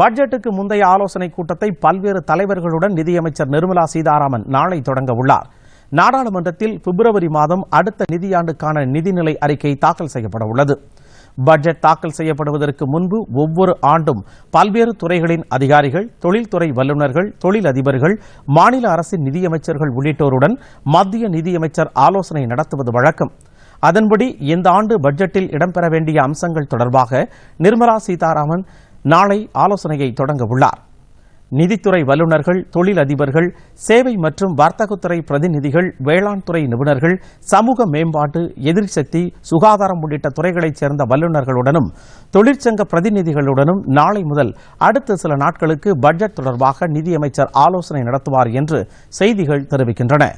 பட்ஜெட்டுக்கு முந்தைய ஆலோசனைக் கூட்டத்தை பல்வேறு தலைவர்களுடன் நிதியமைச்சர் நிர்மலா சீதாராமன் நாளை தொடங்க உள்ளார் நாடாளுமன்றத்தில் பிப்ரவரி மாதம் அடுத்த நிதியாண்டுக்கான நிதிநிலை அறிக்கை தாக்கல் செய்யப்பட உள்ளது பட்ஜெட் தாக்கல் செய்யப்படுவதற்கு முன்பு ஒவ்வொரு ஆண்டும் பல்வேறு துறைகளின் அதிகாரிகள் தொழில்துறை வல்லுநர்கள் தொழிலதிபர்கள் மாநில அரசின் நிதியமைச்சர்கள் உள்ளிட்டோருடன் மத்திய நிதியமைச்சர் ஆலோசனை நடத்துவது வழக்கம் அதன்படி இந்த ஆண்டு பட்ஜெட்டில் இடம்பெற வேண்டிய அம்சங்கள் தொடர்பாக நிர்மலா சீதாராமன் நாளை ஆலோசனையை தொடங்க உள்ளார் நிதித்துறை வல்லுநர்கள் தொழிலதிபர்கள் சேவை மற்றும் வர்த்தகத்துறை பிரதிநிதிகள் வேளாண் துறை நிபுணர்கள் சமூக மேம்பாட்டு எதிர்சக்தி சுகாதாரம் உள்ளிட்ட துறைகளைச் சேர்ந்த வல்லுநர்களுடனும் தொழிற்சங்க பிரதிநிதிகளுடனும் நாளை முதல் அடுத்த சில நாட்களுக்கு பட்ஜெட் தொடர்பாக நிதியமைச்சர் ஆலோசனை நடத்துவார் என்று செய்திகள் தெரிவிக்கின்றன